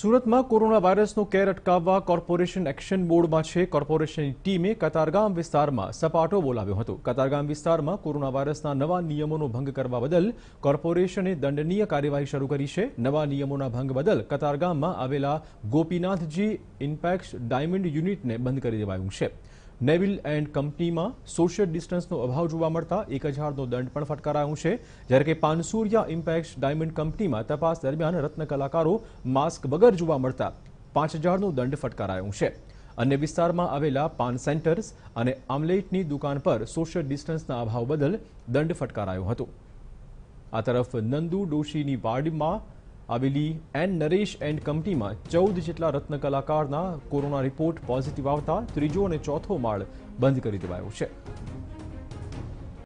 સુરત માં corona virus નો કેરટકાવા કોર્પોરેશન એક્શન બોર્ડ માં છે કોર્પોરેશન ની ટીમે કતારગામ વિસ્તાર માં સપાટો બોલાવ્યો હતો કતારગામ વિસ્તાર માં કોરોના વાયરસ ના નવા નિયમો નો ભંગ કરવા બદલ કોર્પોરેશન એ દંડનીય કાર્યવાહી શરૂ કરી છે નવા નિયમો ના ભંગ બદલ કતારગામ માં આવેલા ગોપીનાથજી ઇમ્પેક્ટ ડાયમંડ યુનિટ ને બંધ કરી દેવાયું છે નેવિલ એન્ડ કંપનીમાં સોશિયલ ડિસ્ટન્સનો અભાવ જોવા મળતા એક હજારનો દંડ પણ ફટકારાયો છે જ્યારે કે પાનસુરિયા ઇમ્પેક્ટ ડાયમંડ કંપનીમાં તપાસ દરમિયાન રત્ન કલાકારો માસ્ક વગર જોવા મળતા પાંચ હજારનો દંડ ફટકારાયો છે અન્ય વિસ્તારમાં આવેલા પાન સેન્ટર્સ અને આમલેટની દુકાન પર સોશિયલ ડિસ્ટન્સના અભાવ બદલ દંડ ફટકારાયો હતો આ તરફ નંદુ ડોશીની વાર્ડમાં આવેલી એન્ડ નરેશ એન્ડ કંપનીમાં ચૌદ જેટલા રત્ન કલાકારના કોરોના રિપોર્ટ પોઝિટિવ આવતા ત્રીજો અને ચોથો માળ બંધ કરી દેવાયો છે